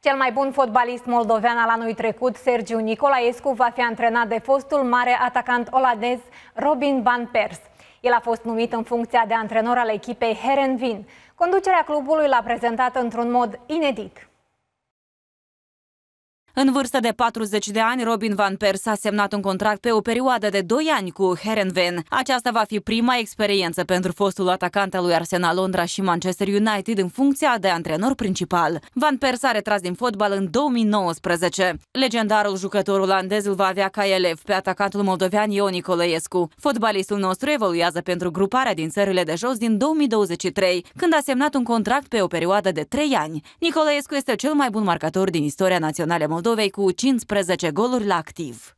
Cel mai bun fotbalist moldovean al anului trecut, Sergiu Nicolaescu, va fi antrenat de fostul mare atacant olandez Robin Van Pers. El a fost numit în funcția de antrenor al echipei Herenvin. Conducerea clubului l-a prezentat într-un mod inedit. În vârstă de 40 de ani, Robin Van Pers a semnat un contract pe o perioadă de 2 ani cu Herenven. Aceasta va fi prima experiență pentru fostul atacant al lui Arsenal Londra și Manchester United în funcția de antrenor principal. Van Pers a retras din fotbal în 2019. Legendarul jucător olandez îl va avea ca elev pe atacantul moldovean Ion Nicolaescu. Fotbalistul nostru evoluează pentru gruparea din țările de jos din 2023, când a semnat un contract pe o perioadă de 3 ani. Nicolaescu este cel mai bun marcator din istoria națională moldovană. Moldovei cu 15 goluri la activ.